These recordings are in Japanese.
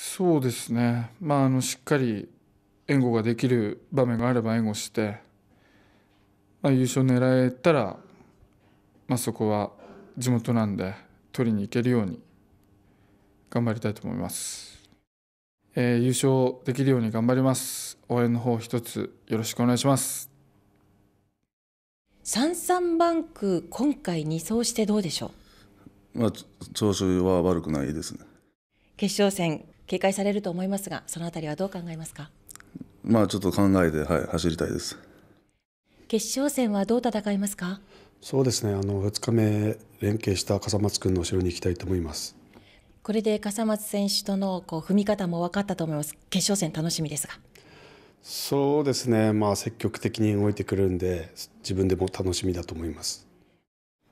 そうですね、まあ、あのしっかり援護ができる場面があれば援護して、まあ、優勝狙えたら、まあ、そこは地元なんで取りに行けるように頑張りたいと思います、えー、優勝できるように頑張ります応援の方一つよろしくお願いします三三バンク今回2走してどうでしょうまあ、調子は悪くないですね決勝戦警戒されると思いますがそのあたりはどう考えますかまあちょっと考えて、はい、走りたいです決勝戦はどう戦いますかそうですねあの二日目連携した笠松君の後ろに行きたいと思いますこれで笠松選手とのこう踏み方も分かったと思います決勝戦楽しみですがそうですねまあ積極的に動いてくるんで自分でも楽しみだと思います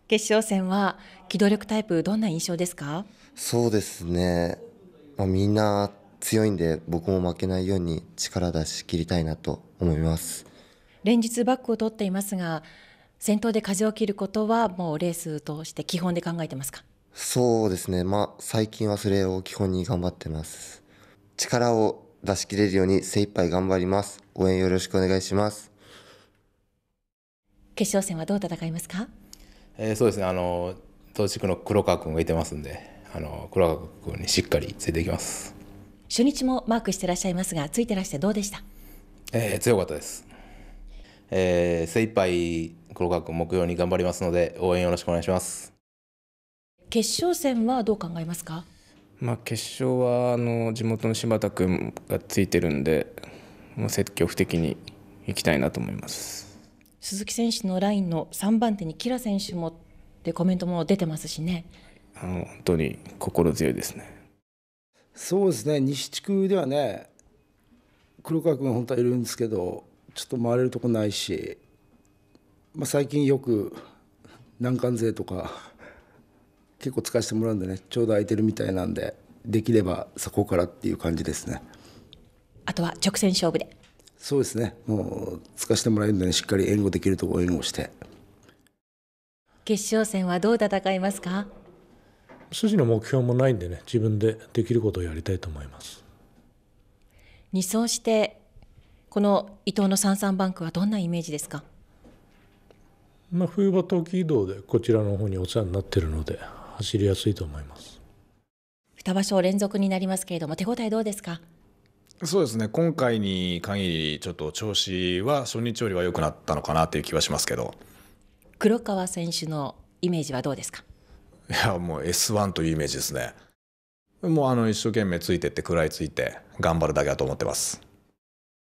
決勝戦は機動力タイプどんな印象ですかそうですねまあ、みんな強いんで僕も負けないように力出し切りたいなと思います連日バックを取っていますが先頭で風を切ることはもうレースとして基本で考えてますかそうですねまあ最近はそれを基本に頑張ってます力を出し切れるように精一杯頑張ります応援よろしくお願いします決勝戦はどう戦いますかえー、そうですねあの東地区の黒川君がいてますんであの黒川君にしっかりついていきます初日もマークしてらっしゃいますがついてらしてどうでした、えー、強かったです、えー、精一杯黒川君目標に頑張りますので応援よろしくお願いします決勝戦はどう考えますかまあ、決勝はあの地元の柴田君がついてるんで、もう積極的に行きたいなと思います鈴木選手のラインの3番手に吉良選手もってコメントも出てますしね。あの本当に心強いですね。そうですね西地区ではね黒川君本当はいるんですけどちょっと回れるとこないし、まあ、最近よく難関勢とか結構使わせてもらうんでねちょうど空いてるみたいなんでできればそこからっていう感じですね。あとは直線勝負でそうですねもう使わせてもらえるんでねしっかり援護できるところ援護して決勝戦はどう戦いますか筋の目標もないんでね自分でできることをやりたいと思います2走してこの伊藤の三三バンクはどんなイメージですか、まあ、冬場冬季移動でこちらの方にお世話になっているので走りやすいと思います2場所連続になりますけれども手応えどうですかそうですね今回に限りちょっと調子は初日よりは良くなったのかなという気はしますけど黒川選手のイメージはどうですかいやもう S1 というイメージですねもうあの一生懸命ついてって食らいついて頑張るだけだと思ってます